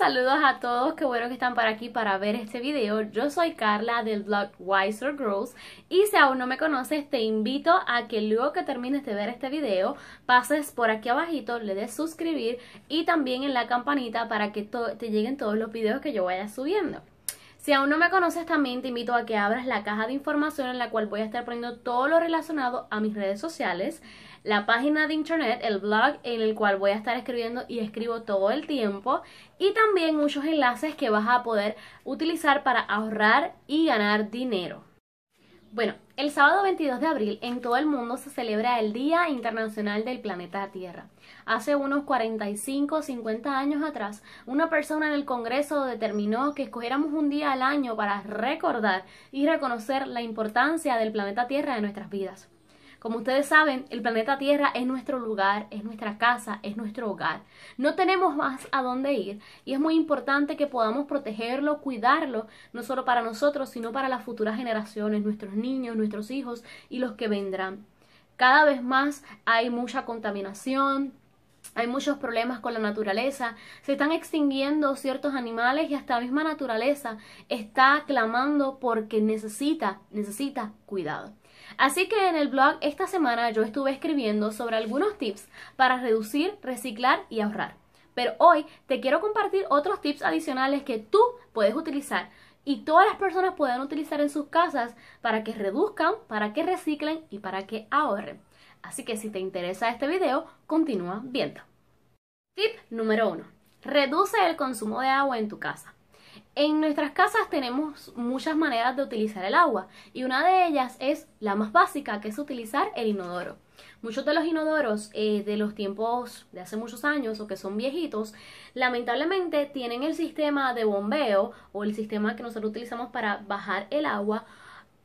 saludos a todos, qué bueno que están para aquí para ver este video. Yo soy Carla del blog Wiser Girls y si aún no me conoces te invito a que luego que termines de ver este video pases por aquí abajito, le des suscribir y también en la campanita para que te lleguen todos los videos que yo vaya subiendo. Si aún no me conoces, también te invito a que abras la caja de información en la cual voy a estar poniendo todo lo relacionado a mis redes sociales, la página de internet, el blog en el cual voy a estar escribiendo y escribo todo el tiempo, y también muchos enlaces que vas a poder utilizar para ahorrar y ganar dinero. Bueno, el sábado 22 de abril en todo el mundo se celebra el Día Internacional del Planeta Tierra. Hace unos 45 o 50 años atrás, una persona en el Congreso determinó que escogiéramos un día al año para recordar y reconocer la importancia del planeta Tierra en nuestras vidas. Como ustedes saben, el planeta Tierra es nuestro lugar, es nuestra casa, es nuestro hogar. No tenemos más a dónde ir y es muy importante que podamos protegerlo, cuidarlo, no solo para nosotros, sino para las futuras generaciones, nuestros niños, nuestros hijos y los que vendrán. Cada vez más hay mucha contaminación, hay muchos problemas con la naturaleza, se están extinguiendo ciertos animales y hasta la misma naturaleza está clamando porque necesita, necesita cuidado. Así que en el blog esta semana yo estuve escribiendo sobre algunos tips para reducir, reciclar y ahorrar. Pero hoy te quiero compartir otros tips adicionales que tú puedes utilizar y todas las personas pueden utilizar en sus casas para que reduzcan, para que reciclen y para que ahorren. Así que si te interesa este video, continúa viendo. Tip número 1. Reduce el consumo de agua en tu casa. En nuestras casas tenemos muchas maneras de utilizar el agua y una de ellas es la más básica, que es utilizar el inodoro. Muchos de los inodoros eh, de los tiempos de hace muchos años o que son viejitos, lamentablemente tienen el sistema de bombeo o el sistema que nosotros utilizamos para bajar el agua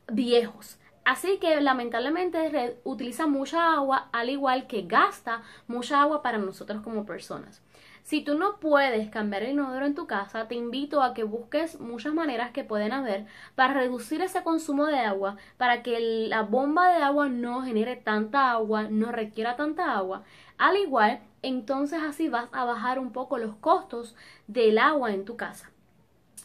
viejos. Así que lamentablemente utiliza mucha agua, al igual que gasta mucha agua para nosotros como personas. Si tú no puedes cambiar el inodoro en tu casa, te invito a que busques muchas maneras que pueden haber para reducir ese consumo de agua, para que la bomba de agua no genere tanta agua, no requiera tanta agua. Al igual, entonces así vas a bajar un poco los costos del agua en tu casa.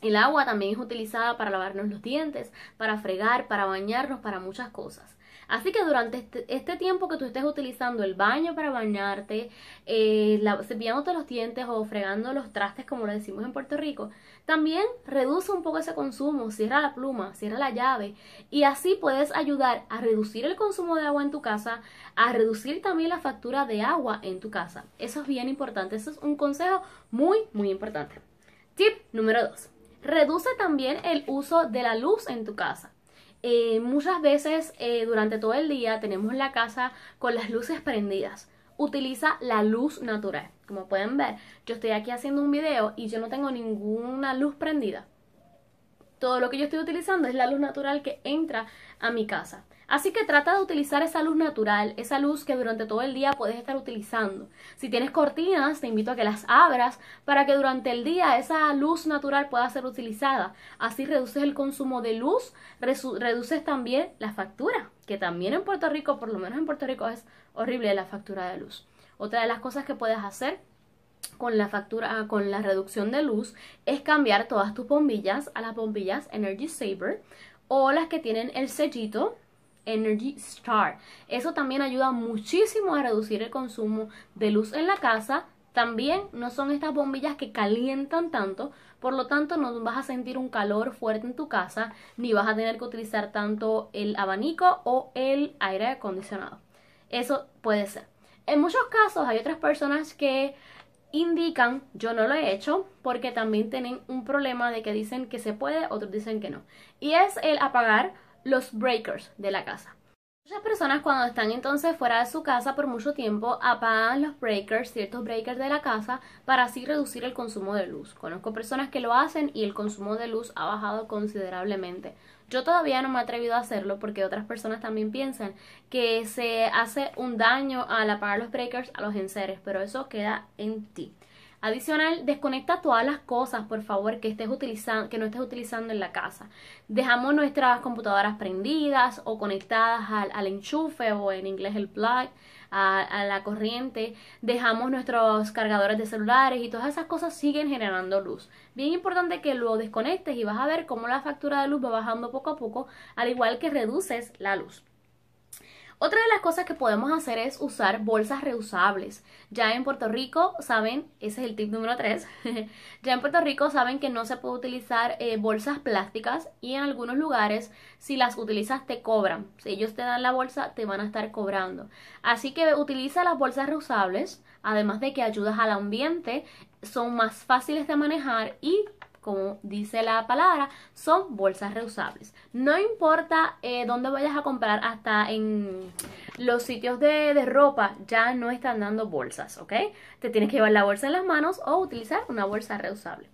El agua también es utilizada para lavarnos los dientes, para fregar, para bañarnos, para muchas cosas. Así que durante este, este, tiempo que tú estés utilizando el baño para bañarte, eh, cepillándote los dientes o fregando los trastes, como lo decimos en Puerto Rico, también reduce un poco ese consumo, cierra la pluma, cierra la llave y así puedes ayudar a reducir el consumo de agua en tu casa, a reducir también la factura de agua en tu casa. Eso es bien importante, eso es un consejo muy, muy importante. Tip número 2. Reduce también el uso de la luz en tu casa. Eh, muchas veces eh, durante todo el día tenemos la casa con las luces prendidas. Utiliza la luz natural. Como pueden ver, yo estoy aquí haciendo un video y yo no tengo ninguna luz prendida todo lo que yo estoy utilizando es la luz natural que entra a mi casa. Así que trata de utilizar esa luz natural, esa luz que durante todo el día puedes estar utilizando. Si tienes cortinas, te invito a que las abras para que durante el día esa luz natural pueda ser utilizada. Así reduces el consumo de luz, reduces también la factura, que también en Puerto Rico, por lo menos en Puerto Rico, es horrible la factura de luz. Otra de las cosas que puedes hacer con la factura, ah, con la reducción de luz, es cambiar todas tus bombillas a las bombillas Energy Saver o las que tienen el sellito Energy Star. Eso también ayuda muchísimo a reducir el consumo de luz en la casa. También no son estas bombillas que calientan tanto, por lo tanto no vas a sentir un calor fuerte en tu casa, ni vas a tener que utilizar tanto el abanico o el aire acondicionado. Eso puede ser. En muchos casos hay otras personas que indican, yo no lo he hecho, porque también tienen un problema de que dicen que se puede, otros dicen que no. Y es el apagar los breakers de la casa. Muchas personas cuando están entonces fuera de su casa por mucho tiempo apagan los breakers, ciertos breakers de la casa, para así reducir el consumo de luz. Conozco personas que lo hacen y el consumo de luz ha bajado considerablemente. Yo todavía no me he atrevido a hacerlo porque otras personas también piensan que se hace un daño al apagar los breakers a los enseres, pero eso queda en ti. Adicional, desconecta todas las cosas, por favor, que estés utilizando, que no estés utilizando en la casa. Dejamos nuestras computadoras prendidas o conectadas al, enchufe o en inglés el plug, a, a la corriente. Dejamos nuestros cargadores de celulares y todas esas cosas siguen generando luz. Bien importante que lo desconectes y vas a ver cómo la factura de luz va bajando poco a poco, al igual que reduces la luz. Otra de las cosas que podemos hacer es usar bolsas reusables. Ya en Puerto Rico saben, ese es el tip número 3, ya en Puerto Rico saben que no se puede utilizar eh, bolsas plásticas y en algunos lugares si las utilizas te cobran. Si ellos te dan la bolsa te van a estar cobrando. Así que utiliza las bolsas reusables, además de que ayudas al ambiente, son más fáciles de manejar y como dice la palabra, son bolsas reusables. No importa eh, dónde vayas a comprar, hasta en los sitios de, de, ropa ya no están dando bolsas, ¿ok? Te tienes que llevar la bolsa en las manos o utilizar una bolsa reusable.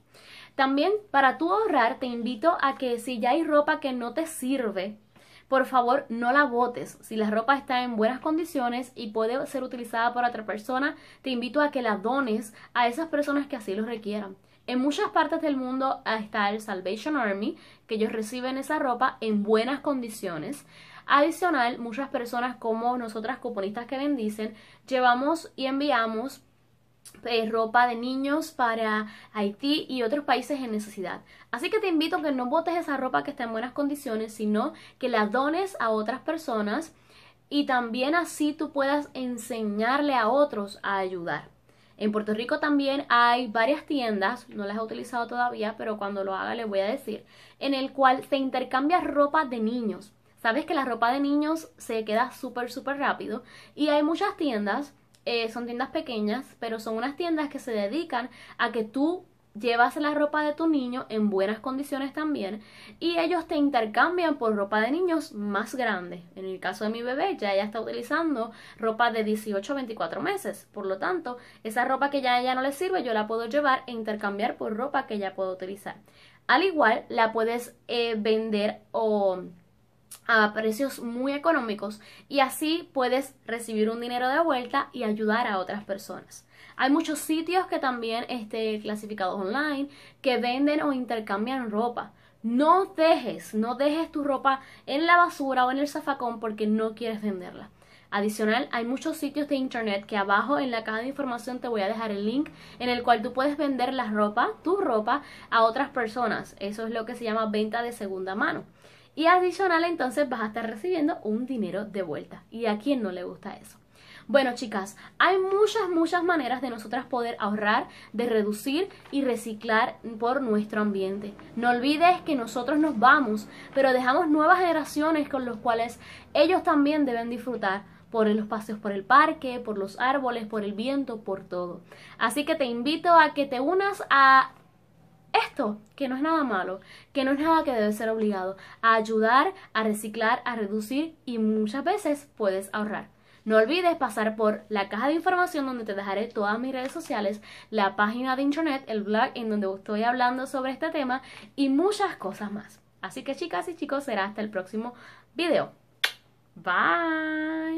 También para tu ahorrar, te invito a que si ya hay ropa que no te sirve, por favor no la botes. Si la ropa está en buenas condiciones y puede ser utilizada por otra persona, te invito a que la dones a esas personas que así lo requieran. En muchas partes del mundo está el Salvation Army, que ellos reciben esa ropa en buenas condiciones. Adicional, muchas personas como nosotras cuponistas que bendicen, llevamos y enviamos eh, ropa de niños para Haití y otros países en necesidad. Así que te invito a que no botes esa ropa que está en buenas condiciones, sino que la dones a otras personas y también así tú puedas enseñarle a otros a ayudar. En Puerto Rico también hay varias tiendas, no las he utilizado todavía, pero cuando lo haga les voy a decir, en el cual se intercambia ropa de niños. Sabes que la ropa de niños se queda súper, súper rápido y hay muchas tiendas, eh, son tiendas pequeñas, pero son unas tiendas que se dedican a que tú llevas la ropa de tu niño en buenas condiciones también y ellos te intercambian por ropa de niños más grande. En el caso de mi bebé, ya ella está utilizando ropa de 18 a 24 meses. Por lo tanto, esa ropa que ya a ella no le sirve, yo la puedo llevar e intercambiar por ropa que ella pueda utilizar. Al igual, la puedes eh, vender o a precios muy económicos y así puedes recibir un dinero de vuelta y ayudar a otras personas. Hay muchos sitios que también Estén clasificados online que venden o intercambian ropa. No dejes, no dejes tu ropa en la basura o en el zafacón porque no quieres venderla. Adicional, hay muchos sitios de internet que abajo en la caja de información te voy a dejar el link en el cual tú puedes vender la ropa, tu ropa, a otras personas. Eso es lo que se llama venta de segunda mano. Y adicional entonces vas a estar recibiendo un dinero de vuelta. ¿Y a quién no le gusta eso? Bueno, chicas, hay muchas, muchas maneras de nosotras poder ahorrar, de reducir y reciclar por nuestro ambiente. No olvides que nosotros nos vamos, pero dejamos nuevas generaciones con los cuales ellos también deben disfrutar por los paseos por el parque, por los árboles, por el viento, por todo. Así que te invito a que te unas a esto, que no es nada malo, que no es nada que debe ser obligado, a ayudar, a reciclar, a reducir y muchas veces puedes ahorrar. No olvides pasar por la caja de información donde te dejaré todas mis redes sociales, la página de internet, el blog en donde estoy hablando sobre este tema y muchas cosas más. Así que chicas y chicos, será hasta el próximo video. Bye.